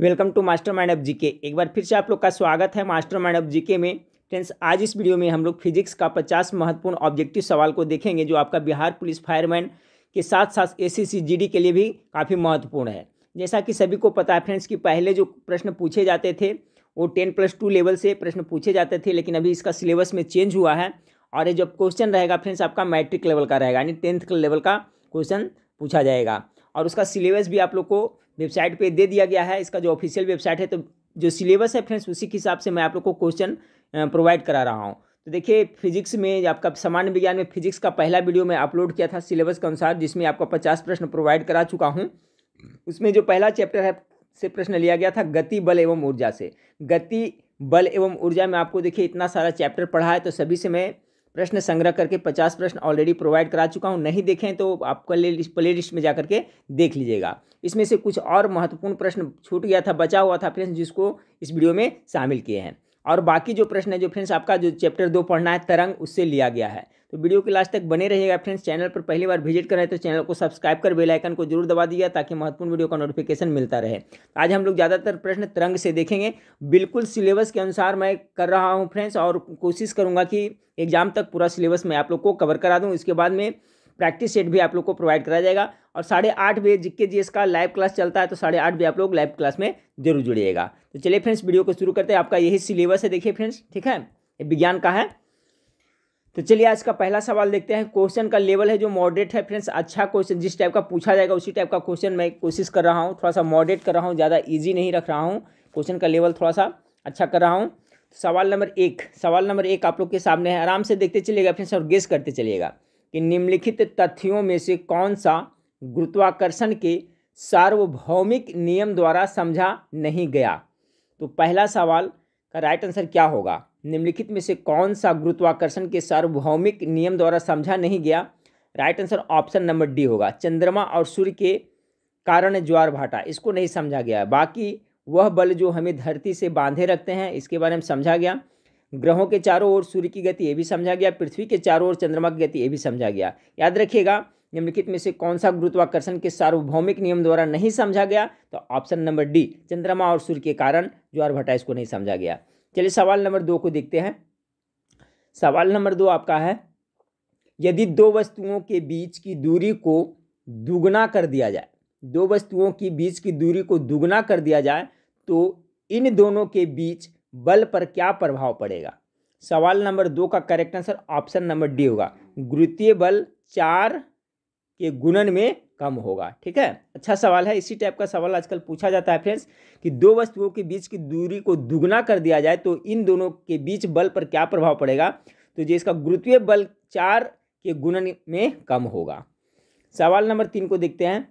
welcome to master mind of GK एक बार फिर से आप लोग का स्वागत है मास्टर माइंड ऑफ जीके में फ्रेंड्स आज इस वीडियो में हम लोग फिजिक्स का पचास महत्वपूर्ण ऑब्जेक्टिव सवाल को देखेंगे जो आपका बिहार पुलिस फायरमैन के साथ साथ ए जीडी के लिए भी काफ़ी महत्वपूर्ण है जैसा कि सभी को पता है फ्रेंड्स कि पहले जो प्रश्न पूछे जाते थे वो टेन प्लस टू लेवल से प्रश्न पूछे जाते थे लेकिन अभी इसका सिलेबस में चेंज हुआ है और ये जब क्वेश्चन रहेगा फ्रेंड्स आपका मैट्रिक लेवल का रहेगा यानी टेंथ लेवल का क्वेश्चन पूछा जाएगा और उसका सिलेबस भी आप लोग को वेबसाइट पे दे दिया गया है इसका जो ऑफिशियल वेबसाइट है तो जो सिलेबस है फ्रेंड्स उसी के हिसाब से मैं आप लोग को क्वेश्चन प्रोवाइड करा रहा हूँ तो देखिए फिजिक्स में आपका सामान्य विज्ञान में फिजिक्स का पहला वीडियो मैं अपलोड किया था सिलेबस के अनुसार जिसमें आपका पचास प्रश्न प्रोवाइड करा चुका हूँ उसमें जो पहला चैप्टर है से प्रश्न लिया गया था गति बल एवं ऊर्जा से गति बल एवं ऊर्जा में आपको देखिए इतना सारा चैप्टर पढ़ा है तो सभी से मैं प्रश्न संग्रह करके पचास प्रश्न ऑलरेडी प्रोवाइड करा चुका हूँ नहीं देखें तो आप प्ले लिस्ट में जाकर के देख लीजिएगा इसमें से कुछ और महत्वपूर्ण प्रश्न छूट गया था बचा हुआ था फ्रेंड्स जिसको इस वीडियो में शामिल किए हैं और बाकी जो प्रश्न है जो फ्रेंड्स आपका जो चैप्टर दो पढ़ना है तरंग उससे लिया गया है तो वीडियो के लास्ट तक बने रहेगा फ्रेंड्स चैनल पर पहली बार विजिट करें तो चैनल को सब्सक्राइब कर बेलाइकन को जरूर दबा दिया ताकि महत्वपूर्ण वीडियो का नोटिफिकेशन मिलता रहे आज हम लोग ज़्यादातर प्रश्न तरंग से देखेंगे बिल्कुल सिलेबस के अनुसार मैं कर रहा हूँ फ्रेंड्स और कोशिश करूँगा कि एग्जाम तक पूरा सिलेबस मैं आप लोग को कवर करा दूँ इसके बाद में प्रैक्टिस सेट भी आप लोग को प्रोवाइड कराया जाएगा और साढ़े आठ बजे जिक्के जी का लाइव क्लास चलता है तो साढ़े आठ बजे आप लोग लाइव क्लास में जरूर जुड़िएगा तो चलिए फ्रेंड्स वीडियो को शुरू करते हैं आपका यही सिलेबस है देखिए फ्रेंड्स ठीक है विज्ञान का है तो चलिए आज का पहला सवाल देखते हैं क्वेश्चन का लेवल है जो मॉडरेट है फ्रेंड्स अच्छा क्वेश्चन जिस टाइप का पूछा जाएगा उसी टाइप का क्वेश्चन मैं कोशिश कर रहा हूँ थोड़ा सा मॉडरेट कर रहा हूँ ज़्यादा ईजी नहीं रख रहा हूँ क्वेश्चन का लेवल थोड़ा सा अच्छा कर रहा हूँ सवाल नंबर एक सवाल नंबर एक आप लोग के सामने है आराम से देखते चलिएगा फ्रेंड्स और गेस करते चलिएगा कि निम्नलिखित तथ्यों में से कौन सा गुरुत्वाकर्षण के सार्वभौमिक नियम द्वारा समझा नहीं गया तो पहला सवाल का राइट आंसर क्या होगा निम्नलिखित में से कौन सा गुरुत्वाकर्षण के सार्वभौमिक नियम द्वारा समझा नहीं गया right answer option number D होगा चंद्रमा और सूर्य के कारण ज्वार भाटा इसको नहीं समझा गया बाकी वह बल जो हमें धरती से बांधे रखते हैं इसके बारे में समझा गया ग्रहों के चारों ओर सूर्य की गति ये भी समझा गया पृथ्वी के चारों ओर चंद्रमा की गति ये भी समझा गया याद रखिएगा निम्नलिखित में से कौन सा गुरुत्वाकर्षण के सार्वभौमिक नियम द्वारा नहीं समझा गया तो ऑप्शन नंबर डी चंद्रमा और सूर्य के कारण ज्वार भट्टा इसको नहीं समझा गया चलिए सवाल नंबर दो को देखते हैं सवाल नंबर दो आपका है यदि दो वस्तुओं के बीच की दूरी को दुगना कर दिया जाए दो वस्तुओं की बीच की दूरी को दुगना कर दिया जाए तो इन दोनों के बीच बल पर क्या प्रभाव पड़ेगा सवाल नंबर दो का correct answer option number D होगा गुरुत्वीय बल चार के गुणन में कम होगा ठीक है अच्छा सवाल है इसी टाइप का सवाल आजकल पूछा जाता है फ्रेंड्स कि दो वस्तुओं के बीच की दूरी को दुगना कर दिया जाए तो इन दोनों के बीच बल पर क्या प्रभाव पड़ेगा तो जो इसका गुरुत्वीय बल चार के गुणन में कम होगा सवाल नंबर तीन को देखते हैं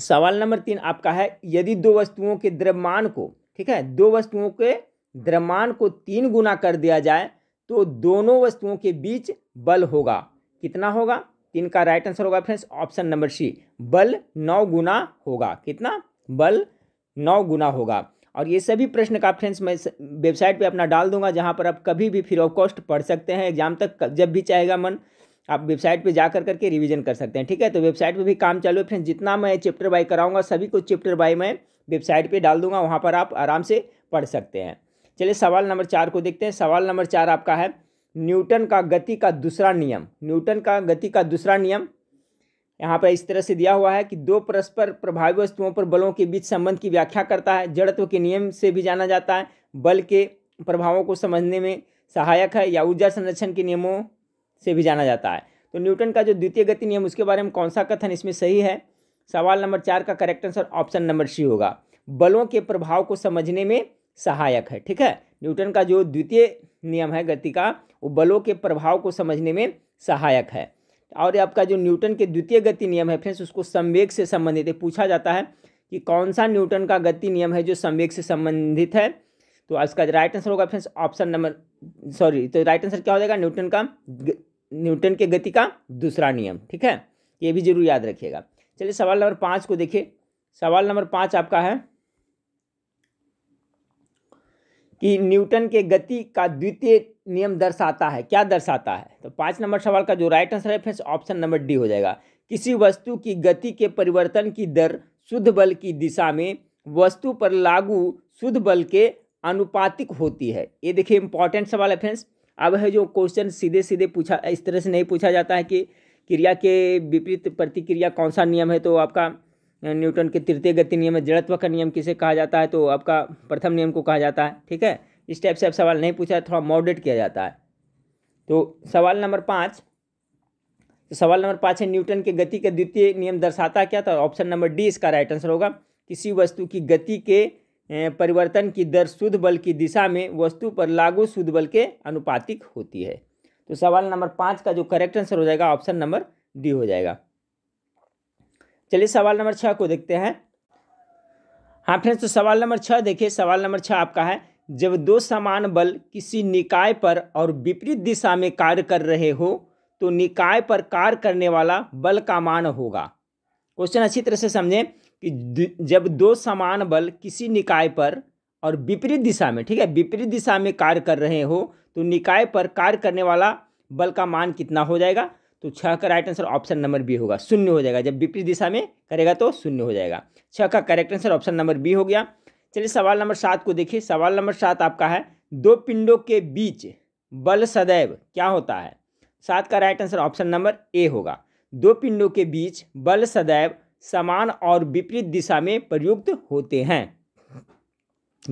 सवाल नंबर तीन आपका है यदि दो वस्तुओं के द्रव्यमान को ठीक है दो वस्तुओं के द्रव्यमान को तीन गुना कर दिया जाए तो दोनों वस्तुओं के बीच बल होगा कितना होगा इनका का राइट आंसर होगा फ्रेंड्स ऑप्शन नंबर सी बल नौ गुना होगा कितना बल नौ गुना होगा और ये सभी प्रश्न का फ्रेंड्स मैं वेबसाइट पे अपना डाल दूंगा जहाँ पर आप कभी भी फ्री ऑफ कॉस्ट पढ़ सकते हैं एग्जाम तक जब भी चाहेगा मन आप वेबसाइट पे कर करके रिवीजन कर सकते हैं ठीक है तो वेबसाइट पे भी काम चालू है फ्रेंड्स जितना मैं चैप्टर बाई कराऊंगा सभी को चैप्टर बाई मैं वेबसाइट पर डाल दूंगा वहाँ पर आप आराम से पढ़ सकते हैं चलिए सवाल नंबर चार को देखते हैं सवाल नंबर चार आपका है न्यूटन का गति का दूसरा नियम न्यूटन का गति का दूसरा नियम यहाँ पर इस तरह से दिया हुआ है कि दो परस्पर प्रभावी वस्तुओं पर बलों के बीच संबंध की व्याख्या करता है जड़त्व के नियम से भी जाना जाता है बल के प्रभावों को समझने में सहायक है या ऊर्जा संरक्षण के नियमों से भी जाना जाता है तो न्यूटन का जो द्वितीय गति नियम उसके बारे में कौन सा कथन इसमें सही है सवाल नंबर चार का correct answer option number C होगा बलों के प्रभाव को समझने में सहायक है ठीक है न्यूटन का जो द्वितीय नियम है गति का वो बलों के प्रभाव को समझने में सहायक है और आपका जो न्यूटन के द्वितीय गति नियम है फ्रेंड्स उसको संवेग से संबंधित है पूछा जाता है कि कौन सा न्यूटन का गति नियम है जो संवेग से संबंधित है तो इसका राइट आंसर होगा फ्रेंड्स ऑप्शन नंबर सॉरी तो राइट आंसर क्या हो जाएगा न्यूटन का न्यूटन के गति का दूसरा नियम ठीक है ये भी जरूर याद रखिएगा चलिए सवाल नंबर पाँच को देखिए सवाल नंबर पाँच आपका है कि न्यूटन के गति का द्वितीय नियम दर्शाता है क्या दर्शाता है तो पाँच नंबर सवाल का जो राइट आंसर है फ्रेंड्स ऑप्शन नंबर डी हो जाएगा किसी वस्तु की गति के परिवर्तन की दर शुद्ध बल की दिशा में वस्तु पर लागू शुद्ध बल के अनुपातिक होती है ये देखिए इंपॉर्टेंट सवाल है फ्रेंड्स अब है जो क्वेश्चन सीधे सीधे पूछा इस तरह से नहीं पूछा जाता है कि क्रिया के विपरीत प्रतिक्रिया कौन सा नियम है तो आपका न्यूटन के तृतीय गति नियम में जड़त्व का नियम किसे कहा जाता है तो आपका प्रथम नियम को कहा जाता है ठीक है इस टाइप से अब सवाल नहीं पूछा है थोड़ा मॉडरेट किया जाता है तो सवाल नंबर पाँच तो सवाल नंबर पाँच है न्यूटन के गति का द्वितीय नियम दर्शाता क्या था तो ऑप्शन नंबर डी इसका राइट आंसर होगा किसी वस्तु की गति के परिवर्तन की दर शुद्ध बल की दिशा में वस्तु पर लागू शुद्ध बल के अनुपातिक होती है तो सवाल नंबर पाँच का जो करेक्ट आंसर हो जाएगा ऑप्शन नंबर डी हो जाएगा चलिए सवाल नंबर छः को देखते हैं हाँ फ्रेंड्स तो सवाल नंबर छः देखिए सवाल नंबर छः आपका है जब दो समान बल किसी निकाय पर और विपरीत दिशा में कार्य कर रहे हो तो निकाय पर कार्य करने वाला बल का मान होगा क्वेश्चन अच्छी तरह से समझें कि जब दो समान बल किसी निकाय पर और विपरीत दिशा में ठीक है विपरीत दिशा में कार्य कर रहे हो तो निकाय पर कार्य करने वाला बल का मान कितना हो जाएगा तो छः का right answer option number B होगा शून्य हो जाएगा जब विपरीत दिशा में करेगा तो शून्य हो जाएगा छः का correct answer option number B हो गया चलिए सवाल नंबर सात को देखिए सवाल नंबर सात आपका है दो पिंडों के बीच बल सदैव क्या होता है सात का right answer option number A होगा दो पिंडों के बीच बल सदैव समान और विपरीत दिशा में प्रयुक्त होते हैं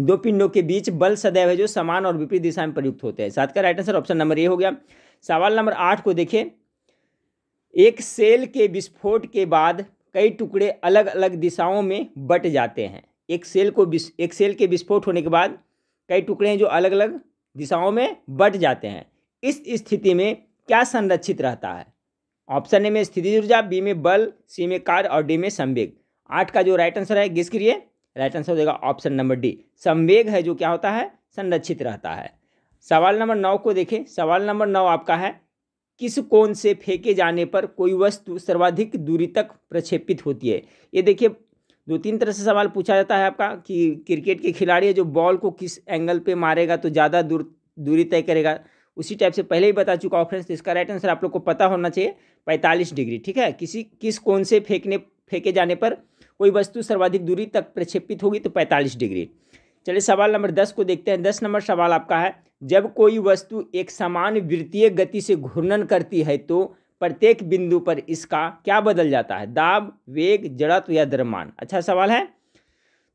दो पिंडों के बीच बल सदैव है जो समान और विपरीत दिशा में प्रयुक्त होते हैं सात का right answer option number A हो गया सवाल नंबर आठ को देखिए एक सेल के विस्फोट के बाद कई टुकड़े अलग अलग दिशाओं में बट जाते हैं एक सेल को एक सेल के विस्फोट होने के बाद कई टुकड़े हैं जो अलग अलग दिशाओं में बट जाते हैं इस स्थिति में क्या संरक्षित रहता है ऑप्शन ए में स्थिति ऊर्जा बी में बल सी में कार और डी में संवेग आठ का जो राइट आंसर है गिस करिए राइट आंसर हो जाएगा ऑप्शन नंबर डी संवेग है जो क्या होता है संरक्षित रहता है सवाल नंबर नौ को देखें सवाल नंबर नौ आपका है किस कोण से फेंके जाने पर कोई वस्तु सर्वाधिक दूरी तक प्रक्षेपित होती है ये देखिए दो तीन तरह से सवाल पूछा जाता है आपका कि क्रिकेट के खिलाड़ी है जो बॉल को किस एंगल पे मारेगा तो ज़्यादा दूर दूरी तय करेगा उसी टाइप से पहले ही बता चुका हूँ फ्रेंड्स तो इसका राइट आंसर आप लोग को पता होना चाहिए पैंतालीस डिग्री ठीक है किसी किस कोण से फेंकने फेंके जाने पर कोई वस्तु सर्वाधिक दूरी तक प्रक्षेपित होगी तो पैंतालीस डिग्री चलिए सवाल नंबर दस को देखते हैं दस नंबर सवाल आपका है जब कोई वस्तु एक समान वृत्तीय गति से घूर्णन करती है तो प्रत्येक बिंदु पर इसका क्या बदल जाता है दाब वेग जड़त्व या द्रव्यमान अच्छा सवाल है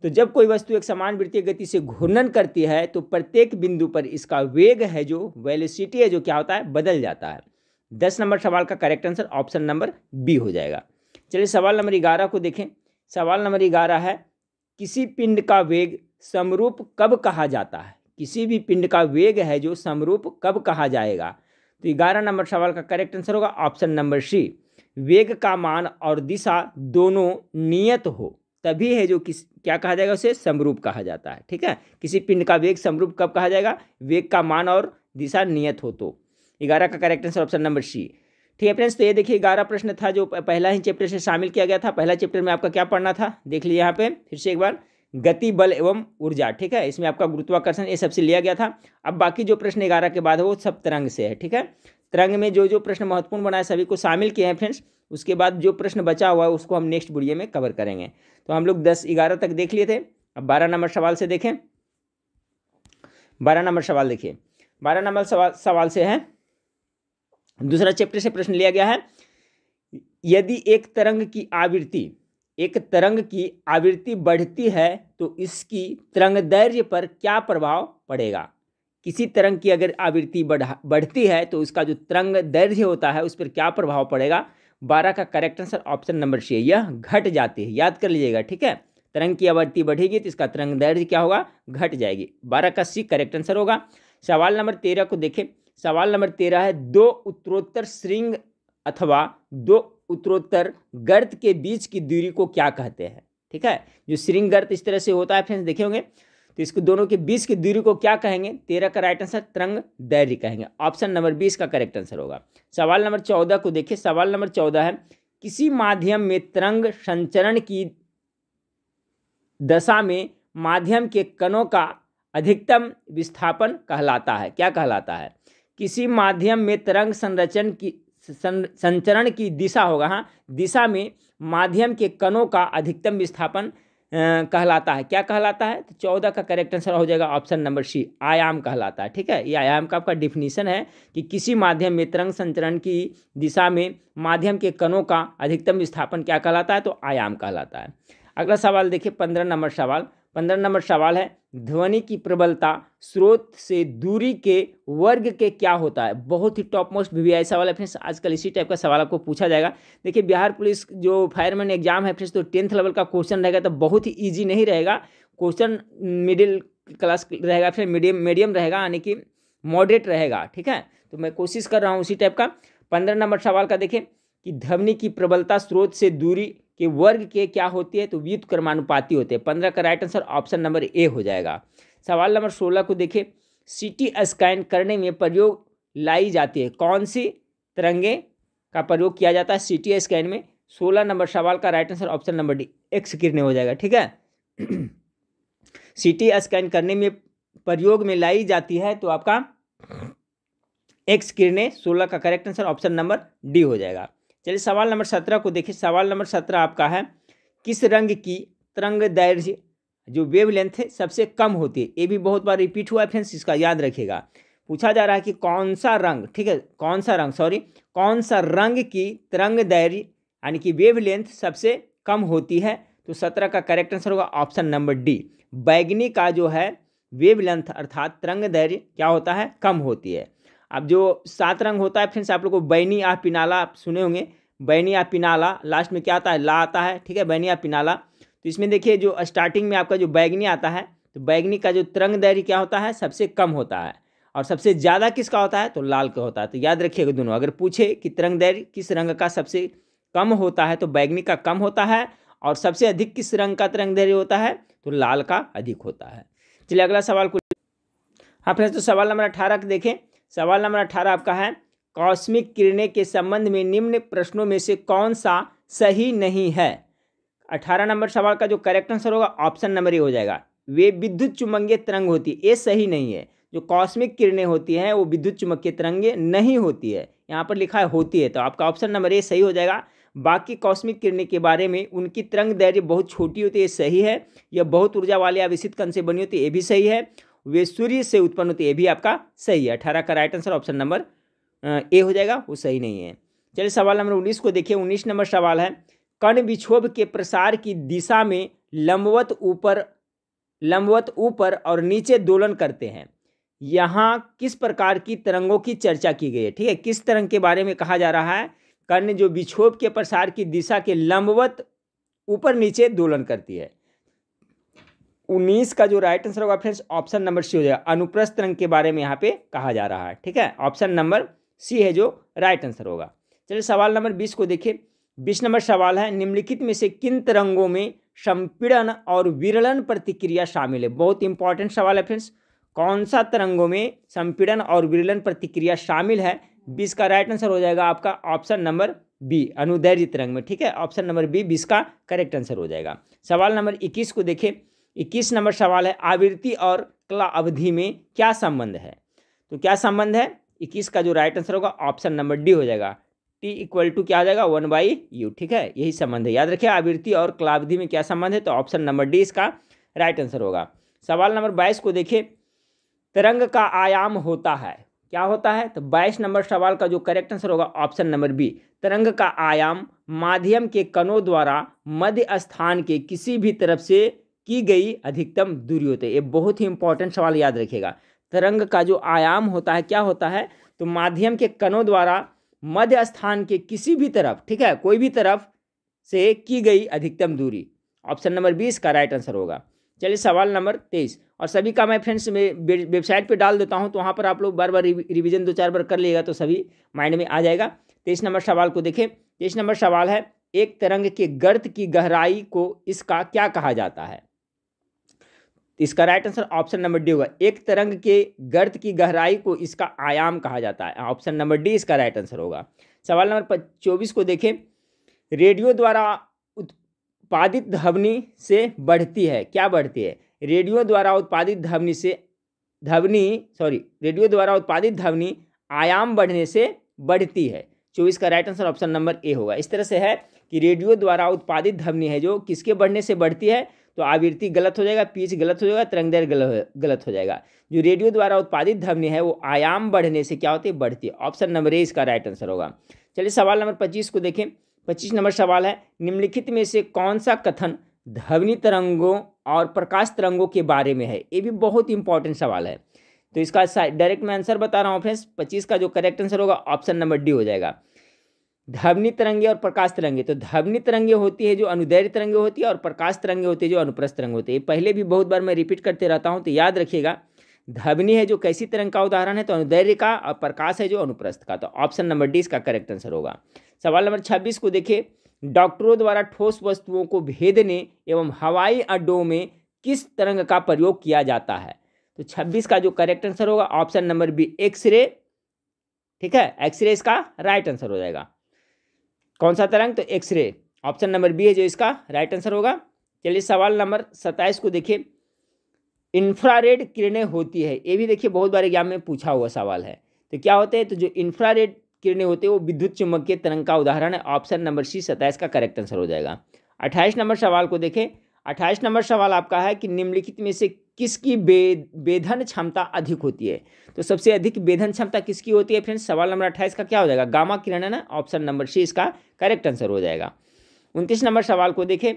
तो जब कोई वस्तु एक समान वृत्तीय गति से घूर्णन करती है तो प्रत्येक बिंदु पर इसका वेग है जो वेलोसिटी है जो क्या होता है बदल जाता है दस नंबर सवाल का correct answer option number B हो जाएगा चलिए सवाल नंबर ग्यारह को देखें सवाल नंबर ग्यारह है किसी पिंड का वेग समरूप कब कहा जाता है किसी भी पिंड का वेग है जो समरूप कब कहा जाएगा तो ग्यारह नंबर सवाल का करेक्ट आंसर होगा ऑप्शन नंबर सी वेग का मान और दिशा दोनों नियत हो तभी है जो किस क्या कहा जाएगा उसे समरूप कहा जाता है ठीक है किसी पिंड का वेग समरूप कब कहा जाएगा वेग का मान और दिशा नियत हो तो ग्यारह का correct answer option number C ठीक है फ्रेंड्स तो ये देखिए ग्यारह प्रश्न था जो पहला ही चैप्टर से शामिल किया गया था पहला चैप्टर में आपका क्या पढ़ना था देख लीजिए यहाँ पे फिर से एक बार गति बल एवं ऊर्जा ठीक है इसमें आपका गुरुत्वाकर्षण ये सबसे लिया गया था अब बाकी जो प्रश्न ग्यारह के बाद है वो सब तरंग से है ठीक है तरंग में जो जो प्रश्न महत्वपूर्ण बनाए सभी को शामिल किए हैं फ्रेंड्स उसके बाद जो प्रश्न बचा हुआ है उसको हम नेक्स्ट वीडियो में कवर करेंगे तो हम लोग दस ग्यारह तक देख लिए थे अब बारह नंबर सवाल से देखें बारह नंबर सवाल देखिए बारह नंबर सवाल सवाल से है दूसरा चैप्टर से प्रश्न लिया गया है यदि एक तरंग की आवृत्ति एक तरंग की आवृत्ति बढ़ती है तो इसकी तरंग दैर्य पर क्या प्रभाव पड़ेगा किसी तरंग की अगर आवृत्ति बढ़ा बढ़ती है तो उसका जो तरंग दैर्घ्य होता है उस पर क्या प्रभाव पड़ेगा बारह का करेक्ट आंसर ऑप्शन नंबर छः यह घट जाती है याद कर लीजिएगा ठीक है तरंग की आवृत्ति बढ़ेगी तो इसका तरंग दैर्घ्य क्या होगा घट जाएगी बारह का सी करेक्ट आंसर होगा सवाल नंबर तेरह को देखें सवाल नंबर तेरह है दो उत्तरोत्तर श्रृंग अथवा दो उत्तरोत्तर गर्त के बीच की दूरी को क्या कहते हैं ठीक है जो श्रृंग गर्त इस तरह से होता है फ्रेंड्स देखे होंगे तो इसको दोनों के बीच की दूरी को क्या कहेंगे तेरह का राइट आंसर तरंग दैर्य कहेंगे ऑप्शन नंबर बीस का करेक्ट आंसर होगा सवाल नंबर चौदह को देखिए सवाल नंबर चौदह है किसी माध्यम में तरंग संचरण की दशा में माध्यम के कणों का अधिकतम विस्थापन कहलाता है क्या कहलाता है किसी माध्यम में तरंग संरचन की संचरण की दिशा होगा हाँ दिशा में माध्यम के कणों का अधिकतम विस्थापन कहलाता है क्या कहलाता है तो चौदह का करेक्ट आंसर हो जाएगा ऑप्शन नंबर सी आयाम कहलाता है ठीक है ये आयाम का आपका डिफिनीशन है कि किसी माध्यम में तरंग संचरण की दिशा में माध्यम के कणों का अधिकतम विस्थापन क्या कहलाता है तो आयाम कहलाता है अगला सवाल देखिए पंद्रह नंबर सवाल पंद्रह नंबर सवाल है ध्वनि की प्रबलता स्रोत से दूरी के वर्ग के क्या होता है बहुत ही top most V V I सवाल है फ्रेंड्स आजकल इसी टाइप का सवाल आपको पूछा जाएगा देखिए बिहार पुलिस जो फायरमैन एग्जाम है फ्रेंड्स तो टेंथ लेवल का क्वेश्चन रहेगा तो बहुत ही ईजी नहीं रहेगा क्वेश्चन मिडिल क्लास रहेगा फिर मीडियम मीडियम रहेगा यानी कि मॉडरेट रहेगा ठीक है तो मैं कोशिश कर रहा हूँ उसी टाइप का पंद्रह नंबर सवाल का देखें कि ध्वनि की प्रबलता स्रोत से दूरी के वर्ग के क्या होती है तो व्युत क्रमानुपाति होते हैं पंद्रह का right answer option number A हो जाएगा सवाल नंबर सोलह को देखिए सीटी स्कैन करने में प्रयोग लाई जाती है कौन सी तिरंगे का प्रयोग किया जाता है सिटी स्कैन में सोलह नंबर सवाल का right answer option number D X किरने हो जाएगा ठीक है सिटी स्कैन करने में प्रयोग में लाई जाती है तो आपका एक्स किरने सोलह का correct answer option number D हो जाएगा चलिए सवाल नंबर सत्रह को देखिए सवाल नंबर सत्रह आपका है किस रंग की तरंग दैर्घ्य जो वेव लेंथ है सबसे कम होती है ये भी बहुत बार रिपीट हुआ है फ्रेंड्स इसका याद रखिएगा पूछा जा रहा है कि कौन सा रंग ठीक है कौन सा रंग सॉरी कौन सा रंग की तरंग दैर्घ्य यानी कि वेव लेंथ सबसे कम होती है तो सत्रह का करेक्ट आंसर होगा ऑप्शन नंबर डी बैगनी का जो है वेव लेंथ अर्थात तरंग दैर्घ्य क्या होता है कम होती है अब जो सात रंग होता है फ्रेंड्स आप लोग को बैनी आ पिनाला आप सुने होंगे बैनी आ पिनाला लास्ट में क्या आता है ला आता है ठीक है बैनी आ पिनाला तो इसमें देखिए जो स्टार्टिंग में आपका जो बैगनी आता है तो बैगनी का जो तरंग दैर्य क्या होता है सबसे कम होता है और सबसे ज़्यादा किसका होता है तो लाल का होता है तो याद रखिएगा दोनों अगर पूछे कि तरंग दैर्य किस रंग का सबसे कम होता है तो बैगनी का कम होता है और सबसे अधिक किस रंग का तरंग दैर्य होता है तो लाल का अधिक होता है चलिए अगला सवाल कुछ हाँ फ्रेंड्स तो सवाल नंबर अठारह देखें सवाल नंबर अठारह आपका है कॉस्मिक किरणें के संबंध में निम्न प्रश्नों में से कौन सा सही नहीं है अठारह नंबर सवाल का जो करेक्ट आंसर होगा ऑप्शन नंबर ही हो जाएगा वे विद्युत चुम्बकीय तरंग होती है ये सही नहीं है जो कॉस्मिक किरणें होती हैं वो विद्युत चुम्बकीय तरंगे नहीं होती है यहाँ पर लिखा है होती है तो आपका ऑप्शन नंबर ए सही हो जाएगा बाकी कॉस्मिक किरणें के बारे में उनकी तरंग दैर्य बहुत छोटी होती है सही है यह बहुत ऊर्जा वाले आवेशित कण से बनी होती है ये भी सही है वे सूर्य से उत्पन्न होती है भी आपका सही है अठारह का right answer option number A हो जाएगा वो सही नहीं है चलिए सवाल नंबर उन्नीस को देखिए उन्नीस नंबर सवाल है कर्ण विक्षोभ के प्रसार की दिशा में लंबवत ऊपर लंबवत ऊपर और नीचे दोलन करते हैं यहाँ किस प्रकार की तरंगों की चर्चा की गई है ठीक है किस तरंग के बारे में कहा जा रहा है कर्ण जो विक्षोभ के प्रसार की दिशा के लंबवत ऊपर नीचे दोलन करती है उन्नीस का जो राइट आंसर होगा फ्रेंड्स ऑप्शन नंबर सी हो जाएगा अनुप्रस्थ रंग के बारे में यहाँ पे कहा जा रहा है ठीक है ऑप्शन नंबर सी है जो राइट आंसर होगा चलिए सवाल नंबर बीस को देखिए बीस नंबर सवाल है निम्नलिखित में से किन तरंगों में संपीड़न और विरलन प्रतिक्रिया शामिल है बहुत इंपॉर्टेंट सवाल है फ्रेंड्स कौन सा तरंगों में संपीड़न और विरलन प्रतिक्रिया शामिल है बीस का राइट आंसर हो जाएगा आपका ऑप्शन नंबर बी अनुदैर्य तरंग में ठीक है ऑप्शन नंबर बी बीस का करेक्ट आंसर हो जाएगा सवाल नंबर इक्कीस को देखें इक्कीस नंबर सवाल है आवृत्ति और कला अवधि में क्या संबंध है तो क्या संबंध है इक्कीस का जो राइट आंसर होगा ऑप्शन नंबर डी हो जाएगा टी इक्वल टू क्या आ जाएगा वन बाई यू ठीक है यही संबंध है याद रखिए आवृत्ति और कलावधि में क्या संबंध है तो ऑप्शन नंबर डी इसका राइट आंसर होगा सवाल नंबर बाईस को देखिए तरंग का आयाम होता है क्या होता है तो बाईस नंबर सवाल का जो करेक्ट आंसर होगा ऑप्शन नंबर बी तरंग का आयाम माध्यम के कणों द्वारा मध्य स्थान के किसी भी तरफ से की गई अधिकतम दूरी होती है ये बहुत ही इंपॉर्टेंट सवाल याद रखेगा तरंग का जो आयाम होता है क्या होता है तो माध्यम के कणों द्वारा मध्य स्थान के किसी भी तरफ ठीक है कोई भी तरफ से की गई अधिकतम दूरी ऑप्शन नंबर बीस का राइट आंसर होगा चलिए सवाल नंबर तेईस और सभी का मैं फ्रेंड्स में वेबसाइट पे डाल देता हूँ तो वहाँ पर आप लोग बार बार रिवीजन दो चार बार कर लिएगा तो सभी माइंड में आ जाएगा तेईस नंबर सवाल को देखें तेईस नंबर सवाल है एक तरंग के गर्त की गहराई को इसका क्या कहा जाता है तो इसका right answer option number D होगा एक तरंग के गर्द की गहराई को इसका आयाम कहा जाता है ऑप्शन नंबर डी इसका राइट आंसर होगा सवाल नंबर चौबीस को देखें रेडियो द्वारा उत्पादित ध्वनि से बढ़ती है क्या बढ़ती है रेडियो द्वारा उत्पादित ध्वनि से ध्वनि सॉरी रेडियो द्वारा उत्पादित ध्वनि आयाम बढ़ने से बढ़ती है चौबीस का right answer option number A होगा इस तरह से है कि रेडियो द्वारा उत्पादित ध्वनि है जो किसके बढ़ने से बढ़ती है तो आवृत्ति गलत हो जाएगा पीच गलत हो जाएगा तरंगदैर गलत हो जाएगा जो रेडियो द्वारा उत्पादित ध्वनि है वो आयाम बढ़ने से क्या होती है बढ़ती है ऑप्शन नंबर ए इसका राइट आंसर होगा चलिए सवाल नंबर पच्चीस को देखें पच्चीस नंबर सवाल है निम्नलिखित में से कौन सा कथन ध्वनि तरंगों और प्रकाश तरंगों के बारे में है ये भी बहुत इंपॉर्टेंट सवाल है तो इसका डायरेक्ट मैं आंसर बता रहा हूँ फ्रेंड्स पच्चीस का जो करेक्ट आंसर होगा ऑप्शन नंबर डी हो जाएगा ध्वनि तरंगे और प्रकाश तरंगे तो ध्वनि तरंगे होती है जो अनुदैर्य तरंगे होती है और प्रकाश तरंगे होती है जो अनुप्रस्थ तरंग होते है पहले भी बहुत बार मैं रिपीट करते रहता हूँ तो याद रखिएगा ध्वनि है जो कैसी तरंग का उदाहरण है तो अनुदैर्य का और प्रकाश है जो अनुप्रस्थ का तो ऑप्शन नंबर डी इसका करेक्ट आंसर होगा सवाल नंबर छब्बीस को देखिए डॉक्टरों द्वारा ठोस वस्तुओं को भेदने एवं हवाई अड्डों में किस तरंग का प्रयोग किया जाता है तो छब्बीस का जो करेक्ट आंसर होगा ऑप्शन नंबर बी एक्सरे ठीक है एक्सरे इसका राइट आंसर हो जाएगा कौन सा तरंग तो एक्सरे ऑप्शन नंबर बी है जो इसका राइट आंसर होगा चलिए सवाल नंबर सत्ताईस को देखिए इंफ्रारेड किरणें होती है ये भी देखिए बहुत बार एग्जाम में पूछा हुआ सवाल है तो क्या होते हैं तो जो इंफ्रारेड किरणें होते हैं वो विद्युत चुंबकीय तरंग का उदाहरण है ऑप्शन नंबर सी सत्ताईस का करेक्ट आंसर हो जाएगा अट्ठाईस नंबर सवाल को देखें अट्ठाईस नंबर सवाल आपका है कि निम्नलिखित में से किसकी बे बेधन क्षमता अधिक होती है तो सबसे अधिक बेधन क्षमता किसकी होती है फ्रेंड्स सवाल नंबर अट्ठाईस का क्या हो जाएगा गामा किरण है ना ऑप्शन नंबर सी इसका करेक्ट आंसर हो जाएगा उनतीस नंबर सवाल को देखें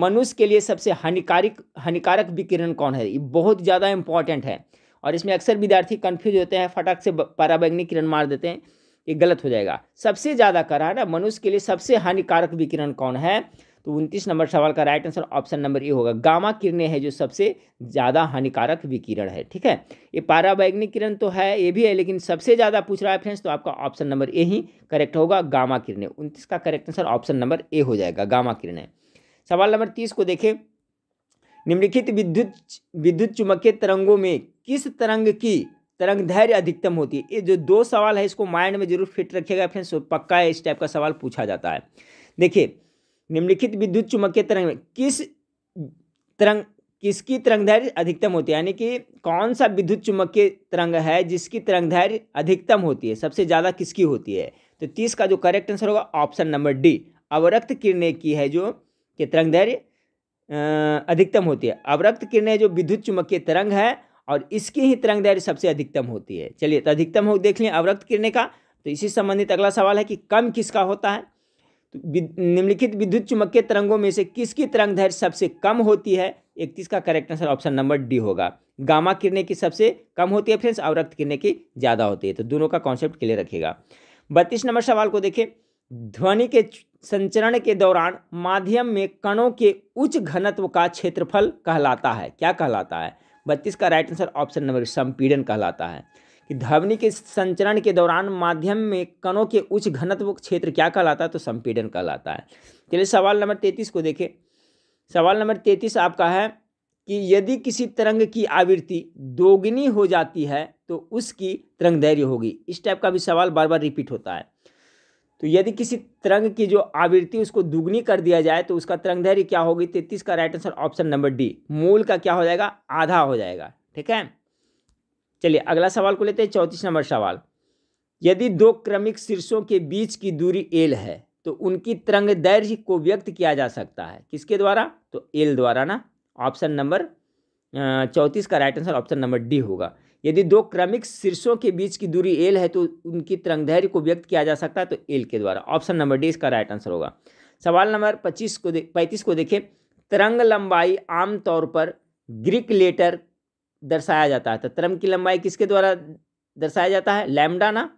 मनुष्य के लिए सबसे हानिकारिक हानिकारक विकिरण कौन है ये बहुत ज़्यादा इंपॉर्टेंट है और इसमें अक्सर विद्यार्थी कन्फ्यूज होते हैं फटाक से पराबैग्निक किरण मार देते हैं ये गलत हो जाएगा सबसे ज़्यादा करा ना मनुष्य के लिए सबसे हानिकारक विकिरण कौन है तो उनतीस नंबर सवाल का right answer option number A gamma gamma किरणें हैं जो सबसे ज़्यादा हानिकारक विकिरण है ठीक है ये पारावैग्निक किरण तो है ये भी है लेकिन सबसे ज़्यादा पूछ रहा है फ्रेंड्स तो आपका ऑप्शन नंबर ए ही करेक्ट होगा गामा किरणें उनतीस का correct answer option number A हो जाएगा गामा किरणें सवाल नंबर तीस को देखें निम्नलिखित विद्युत विद्युत चुम्बकीय तरंगों में किस तरंग की तरंग धैर्य अधिकतम होती है ये जो दो सवाल है इसको माइंड में जरूर फिट रखिएगा फ्रेंड्स तो पक्का है इस टाइप का सवाल पूछा जाता है देखिए निम्नलिखित विद्युत चुंबकीय तरंग में किस तरंग किसकी तरंग अधिकतम होती है यानी कि कौन सा विद्युत चुंबकीय तरंग है जिसकी तरंग अधिकतम होती है सबसे ज़्यादा किसकी होती है तो तीस का जो करेक्ट आंसर होगा ऑप्शन नंबर डी अवरक्त किरणें की है जो कि तरंग धैर्य अधिकतम होती है अवरक्त किरणें जो विद्युत चुंबकीय तरंग है और इसकी ही तरंग धैर्य सबसे अधिकतम होती है चलिए तो अधिकतम हो देख लें अवरक्त किरणें का तो इसी संबंधित अगला सवाल है कि कम किसका होता है निम्नलिखित विद्युत चुम्बकीय तरंगों में से किसकी तरंग दैर्घ्य सबसे कम होती है इकतीस का correct answer option number D होगा गामा किरणें की सबसे कम होती है फ्रेंड्स और रक्त किरणें की ज़्यादा होती है तो दोनों का कॉन्सेप्ट क्लियर रखेगा बत्तीस नंबर सवाल को देखें ध्वनि के संचरण के दौरान माध्यम में कणों के उच्च घनत्व का क्षेत्रफल कहलाता है क्या कहलाता है बत्तीस का राइट आंसर ऑप्शन नंबर संपीड़न कहलाता है कि ध्वनि के संचरण के दौरान माध्यम में कणों के उच्च घनत्व क्षेत्र क्या कहलाता है तो संपीडन कहलाता है चलिए सवाल नंबर तैतीस को देखें सवाल नंबर तैतीस आपका है कि यदि किसी तरंग की आवृत्ति दोगुनी हो जाती है तो उसकी तरंग दैर्य होगी इस टाइप का भी सवाल बार बार रिपीट होता है तो यदि किसी तरंग की जो आवृत्ति उसको दुगनी कर दिया जाए तो उसका तरंग दैर्य क्या होगी तैतीस का right answer option number D मूल का क्या हो जाएगा आधा हो जाएगा ठीक है चलिए अगला सवाल को लेते हैं चौंतीस नंबर सवाल यदि दो क्रमिक शीर्षों के बीच की दूरी एल है तो उनकी तरंग दैर्घ्य को व्यक्त किया जा सकता है किसके द्वारा तो एल द्वारा ना ऑप्शन नंबर चौंतीस का right answer option number D होगा यदि दो क्रमिक शीर्षों के बीच की दूरी एल है तो उनकी तरंग दैर्घ्य को व्यक्त किया जा सकता है तो एल के द्वारा ऑप्शन नंबर डी इसका राइट आंसर होगा सवाल नंबर पच्चीस को पैंतीस को देखें तरंग लंबाई आमतौर पर ग्रीक लेटर दर्शाया जाता है तो तरंग की लंबाई किसके द्वारा दर्शाया जाता है लैमडा ना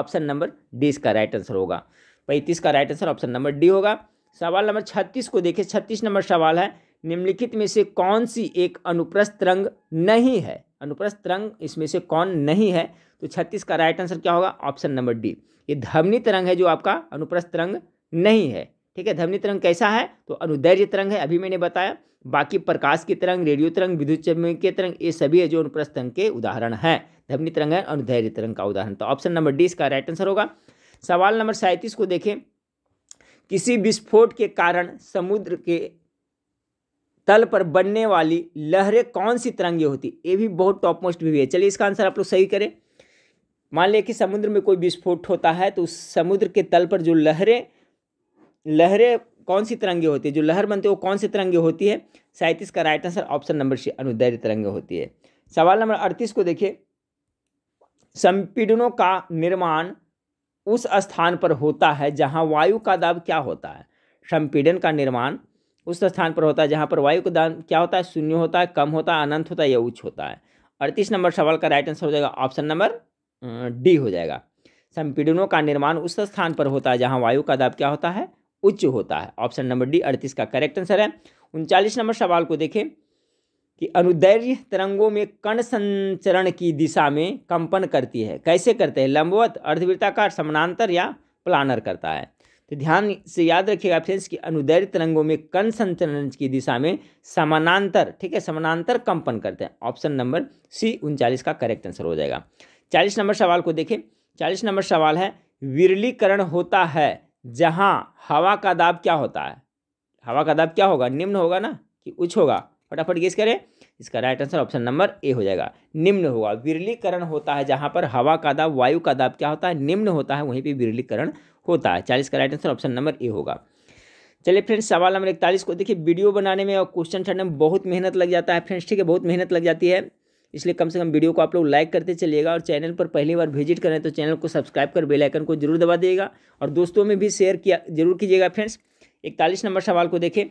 ऑप्शन नंबर डी इसका राइट आंसर होगा पैंतीस का right answer option number D होगा सवाल नंबर छत्तीस को देखिए छत्तीस नंबर सवाल है निम्नलिखित में से कौन सी एक अनुप्रस्थ तरंग नहीं है अनुप्रस्थ तरंग इसमें से कौन नहीं है तो छत्तीस का राइट आंसर क्या होगा ऑप्शन नंबर डी ये धमनी तरंग है जो आपका अनुप्रस्थ तरंग नहीं है ठीक है ध्वनि तरंग कैसा है तो अनुदैर्य तरंग है अभी मैंने बताया बाकी प्रकाश की तरंग रेडियो तरंग विद्युत चुंबकीय तरंग ये सभी है जो अनुप्रस्थ तरंग के उदाहरण है ध्वनि तरंग है अनुदैर्य तरंग का उदाहरण तो ऑप्शन नंबर डी इसका राइट आंसर होगा सवाल नंबर सैंतीस को देखें किसी विस्फोट के कारण समुद्र के तल पर बनने वाली लहरें कौन सी तरंगें होती ये भी बहुत टॉप मोस्ट भी है चलिए इसका आंसर आप लोग सही करें मान लिया कि समुद्र में कोई विस्फोट होता है तो उस समुद्र के तल पर जो लहरें लहरें कौन सी तिरंगे होती है जो लहर बनती है वो कौन सी तिरंगे होती है शायद इसका right answer option number C अनुदैर्य तिरंगे होती है सवाल नंबर अड़तीस को देखिए संपीडनों का निर्माण उस स्थान पर होता है जहाँ वायु का दाब क्या होता है संपीडन का निर्माण उस स्थान पर होता है जहाँ पर वायु का दाब क्या होता है शून्य होता है कम होता है अनंत होता है या उच्च होता है अड़तीस नंबर सवाल का राइट आंसर हो जाएगा ऑप्शन नंबर डी हो जाएगा संपीडनों का निर्माण उस स्थान पर होता है जहाँ वायु का दाब क्या होता है उच्च होता है ऑप्शन नंबर डी अड़तीस का करेक्ट आंसर है उनचालीस नंबर सवाल को देखें कि अनुदैर्य तरंगों में कण संचरण की दिशा में कंपन करती है कैसे करते हैं लंबवत अर्धवृत्ताकार समानांतर या प्लानर करता है तो ध्यान से याद रखिएगा फ्रेंड्स कि अनुदैर्य तरंगों में कण संचरण की दिशा में समानांतर ठीक है समानांतर कंपन करते हैं ऑप्शन नंबर सी उनचालीस का करेक्ट आंसर हो जाएगा चालीस नंबर सवाल को देखें चालीस नंबर सवाल है विरलीकरण होता है जहाँ हवा का दाब क्या होता है हवा का दाब क्या होगा निम्न होगा ना कि उच्च होगा फटाफट गेस करें इसका right answer option number A हो जाएगा निम्न होगा विरलीकरण होता है जहाँ पर हवा का दाब वायु का दाब क्या होता है निम्न होता है वहीं पर विरलीकरण होता है चालीस का right answer option number A होगा चलिए फ्रेंड्स सवाल नंबर इकतालीस को देखिए वीडियो बनाने में और क्वेश्चन छाड़ने में बहुत मेहनत लग जाता है फ्रेंड्स ठीक है बहुत मेहनत लग जाती है इसलिए कम से कम वीडियो को आप लोग लाइक करते चलिएगा और चैनल पर पहली बार विजिट करें तो चैनल को सब्सक्राइब कर बेलाइकन को जरूर दबा दिएगा और दोस्तों में भी शेयर किया जरूर कीजिएगा फ्रेंड्स इकतालीस नंबर सवाल को देखें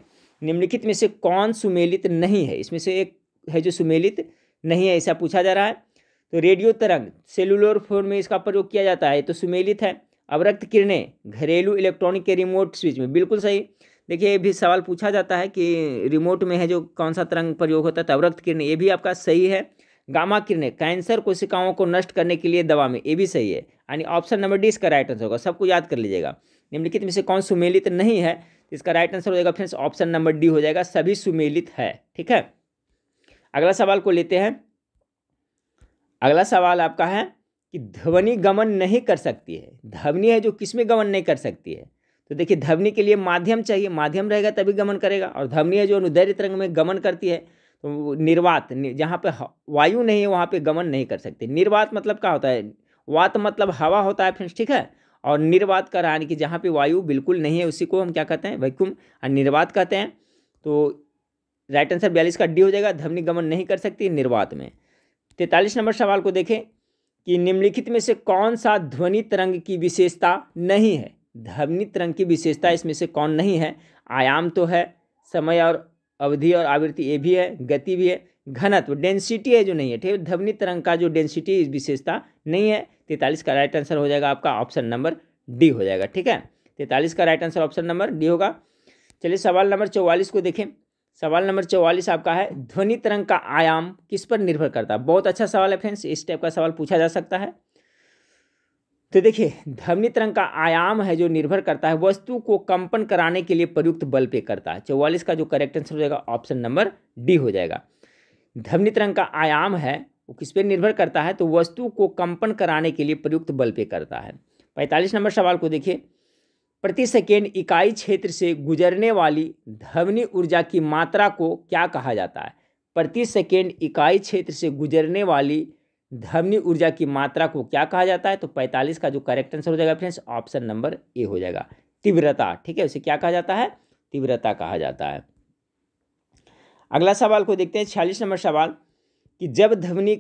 निम्नलिखित में से कौन सुमेलित नहीं है इसमें से एक है जो सुमेलित नहीं है ऐसा पूछा जा रहा है तो रेडियो तरंग सेलुलर फोन में इसका प्रयोग किया जाता है तो सुमेलित है अवरक्त किरणें घरेलू इलेक्ट्रॉनिक के रिमोट स्विच में बिल्कुल सही देखिए ये भी सवाल पूछा जाता है कि रिमोट में है जो कौन सा तरंग प्रयोग होता है तो अवरक्त किरणें ये भी आपका सही है गामा किरणें कैंसर कोशिकाओं को नष्ट करने के लिए दवा में ये भी सही है यानी ऑप्शन नंबर डी इसका राइट आंसर होगा सबको याद कर लीजिएगा निम्नलिखित में से कौन सुमेलित नहीं है इसका राइट आंसर हो जाएगा फ्रेंड्स ऑप्शन नंबर डी हो जाएगा सभी सुमेलित है ठीक है अगला सवाल को लेते हैं अगला सवाल आपका है कि ध्वनि गमन नहीं कर सकती है ध्वनि है जो किसमें गमन नहीं कर सकती है तो देखिए ध्वनि के लिए माध्यम चाहिए माध्यम रहेगा तभी गमन करेगा और ध्वनि है जो अनुदैर्य तरंग में गमन करती है तो निर्वात जहाँ पे वायु नहीं है वहाँ पे गमन नहीं कर सकते निर्वात मतलब क्या होता है वात मतलब हवा होता है फ्रेंड्स ठीक है और निर्वात का यानी कि जहाँ पे वायु बिल्कुल नहीं है उसी को हम क्या कहते हैं वैक्यूम निर्वात कहते हैं तो राइट आंसर बयालीस का डी हो जाएगा ध्वनि गमन नहीं कर सकती निर्वात में तैतालीस नंबर सवाल को देखें कि निम्नलिखित में से कौन सा ध्वनि तरंग की विशेषता नहीं है ध्वनि तरंग की विशेषता इसमें से कौन नहीं है आयाम तो है समय और अवधि और आवृत्ति ये भी है गति भी है घनत्व डेंसिटी है जो नहीं है ठीक है ध्वनि तरंग का जो डेंसिटी विशेषता नहीं है तैंतालीस का राइट आंसर हो जाएगा आपका ऑप्शन नंबर डी हो जाएगा ठीक है तैतालीस का right answer option number D होगा चलिए सवाल नंबर चौवालीस को देखें सवाल नंबर चौवालीस आपका है ध्वनि तरंग का आयाम किस पर निर्भर करता है बहुत अच्छा सवाल है फ्रेंड्स इस टाइप का सवाल पूछा जा सकता है तो देखिए ध्वनि तरंग का आयाम है जो निर्भर करता है वस्तु को कंपन कराने के लिए प्रयुक्त बल पे करता है चौवालीस का जो करेक्ट आंसर हो जाएगा ऑप्शन नंबर डी हो जाएगा ध्वनि तरंग का आयाम है वो किस पे निर्भर करता है तो वस्तु को कंपन कराने के लिए प्रयुक्त बल पे करता है पैंतालीस नंबर सवाल को देखिए प्रति सेकेंड इकाई क्षेत्र से गुजरने वाली ध्वनि ऊर्जा की मात्रा को क्या कहा जाता है प्रति सेकेंड इकाई क्षेत्र से गुजरने वाली धमनी ऊर्जा की मात्रा को क्या कहा जाता है तो 45 का जो करेक्ट आंसर हो जाएगा फ्रेंड्स ऑप्शन नंबर ए हो जाएगा तीव्रता ठीक है उसे क्या कहा जाता है तीव्रता कहा जाता है अगला सवाल को देखते हैं छियालीस नंबर सवाल कि जब ध्वनि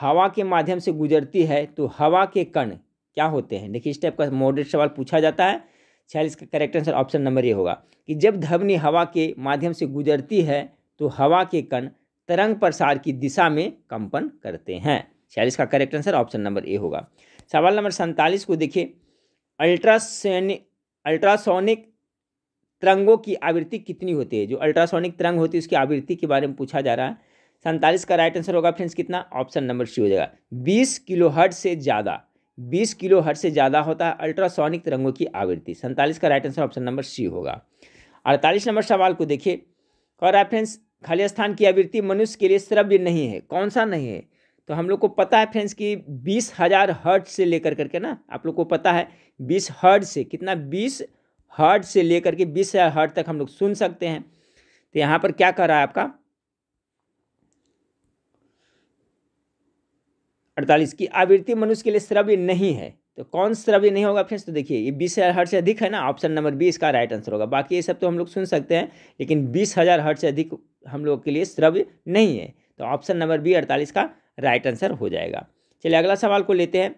हवा के माध्यम से गुजरती है तो हवा के कण क्या होते हैं देखिए इस टाइप का मॉडरेट सवाल पूछा जाता है छियालीस का करेक्ट आंसर ऑप्शन नंबर ये होगा कि जब ध्वनि हवा के माध्यम से गुजरती है तो हवा के कण तरंग प्रसार की दिशा में कंपन करते हैं छियालीस का correct answer option number A होगा सवाल नंबर सैंतालीस को देखिए अल्ट्रासोनिक अल्ट्रासोनिक तरंगों की आवृत्ति कितनी होती है जो अल्ट्रासोनिक तरंग होती है उसकी आवृत्ति के बारे में पूछा जा रहा है सैंतालीस का राइट आंसर होगा फ्रेंड्स कितना ऑप्शन नंबर सी हो जाएगा बीस किलो हर्ट से ज़्यादा बीस किलो हर्ट से ज़्यादा होता है अल्ट्रासोनिक तरंगों की आवृत्ति सैंतालीस का right answer option number C होगा अड़तालीस नंबर सवाल को देखिए और फ्रेंड्स खाली स्थान की आवृत्ति मनुष्य के लिए श्रव्य नहीं है कौन सा नहीं है तो हम लोग को पता है फ्रेंड्स कि बीस हज़ार हर्ट से लेकर करके ना आप लोग को पता है बीस हर्ट से कितना बीस हर्ट से लेकर के बीस हज़ार हर्ट तक हम लोग सुन सकते हैं तो यहाँ पर क्या कर रहा है आपका अड़तालीस की आवृत्ति मनुष्य के लिए श्रव्य नहीं है तो कौन श्रव्य नहीं होगा फ्रेंड्स तो देखिए ये बीस हज़ार हर्ट से अधिक है ना ऑप्शन नंबर बी इसका राइट आंसर होगा बाकी ये सब तो हम लोग सुन सकते हैं लेकिन बीस हज़ार हर्ट से अधिक हम लोग के लिए श्रव्य नहीं है तो ऑप्शन नंबर बी अड़तालीस का राइट आंसर हो जाएगा चलिए अगला सवाल को लेते हैं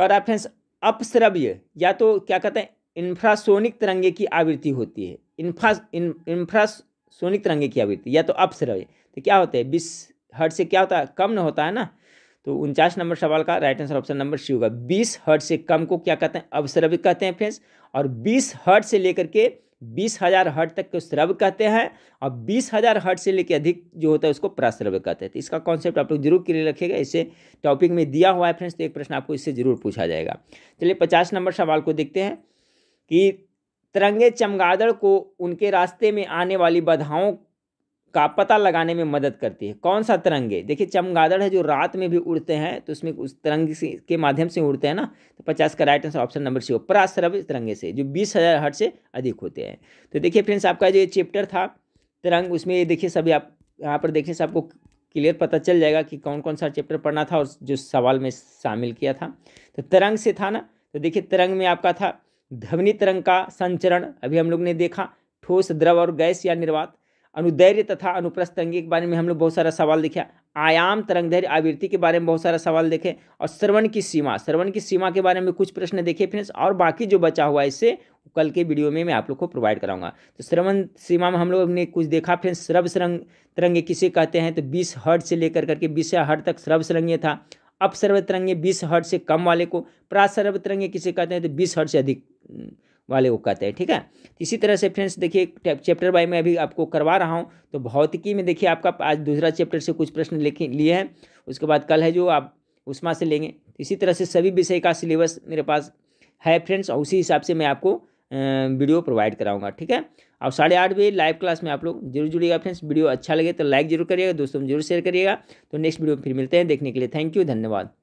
कर फ्रेंड्स अपश्रव्य या तो क्या कहते हैं इन्फ्रासोनिक तरंगे की आवृत्ति होती है इन्फ्रा इन, तरंगे की आवृत्ति या तो अपश्रव्य तो क्या होता है बीस हर्ट से क्या होता है कम न होता है ना तो उनचास नंबर सवाल का right answer option number C होगा बीस हर्ट से कम को क्या कहते हैं अपश्रव्य कहते हैं फ्रेंड्स और बीस हर्ट से लेकर के बीस हज़ार हट तक को श्रव कहते हैं और बीस हज़ार हट से लेकर अधिक जो होता है उसको प्राश्रव कहते हैं तो इसका कॉन्सेप्ट आप लोग जरूर क्लियर रखिएगा इसे टॉपिक में दिया हुआ है फ्रेंड्स तो एक प्रश्न आपको इससे जरूर पूछा जाएगा चलिए पचास नंबर सवाल को देखते हैं कि तिरंगे चमगादड़ को उनके रास्ते में आने वाली बाधाओं का पता लगाने में मदद करती है कौन सा तरंगे देखिए चमगादड़ है जो रात में भी उड़ते हैं तो उसमें उस तरंग से के माध्यम से उड़ते हैं ना तो पचास का right answer option number C हो पराश्रव तरंगे से जो बीस हज़ार हट से अधिक होते हैं तो देखिए फ्रेंड्स आपका जो ये चैप्टर था तरंग उसमें ये देखिए सभी आप यहाँ पर देखने से आपको क्लियर पता चल जाएगा कि कौन कौन सा चैप्टर पढ़ना था और जो सवाल में शामिल किया था तो तरंग से था ना तो देखिए तरंग में आपका था ध्वनि तरंग का संचरण अभी हम लोग ने देखा ठोस द्रव और गैस या निर्वात अनुदैर्य तथा अनुप्रस्थंगी के बारे में हम लोग बहुत सारा सवाल देखा आयाम धैर्य आवृत्ति के बारे में बहुत सारा सवाल देखे और श्रवण की सीमा श्रवण की सीमा के बारे में कुछ प्रश्न देखे फ्रेंड्स और बाकी जो बचा हुआ है इससे कल के वीडियो में मैं आप लोग को प्रोवाइड कराऊंगा तो श्रवण सीमा में हम लोग ने कुछ देखा फ्रेंड्स श्रव सरंग तरंग किसे कहते हैं तो बीस हर्ट से लेकर करके बीस हर्ट तक श्रव सरंगे था अपसर्व तरंगे बीस हर्ट से कम वाले को प्रासर्व तरंगे किसे कहते हैं तो बीस हर्ट से अधिक वाले को कहते हैं ठीक है इसी तरह से फ्रेंड्स देखिए चैप्टर बाई में अभी आपको करवा रहा हूँ तो भौतिकी में देखिए आपका आज दूसरा चैप्टर से कुछ प्रश्न लिखे लिए हैं उसके बाद कल है जो आप उसमा से लेंगे इसी तरह से सभी विषय का सिलेबस मेरे पास है फ्रेंड्स और उसी हिसाब से मैं आपको वीडियो प्रोवाइड कराऊंगा ठीक है और साढ़े आठ बजे लाइव क्लास में आप लोग जरूर जुड़िएगा फ्रेंड्स वीडियो अच्छा लगे तो लाइक जरूर करिएगा दोस्तों में जरूर शेयर करिएगा तो नेक्स्ट वीडियो में फिर मिलते हैं देखने के लिए थैंक यू धन्यवाद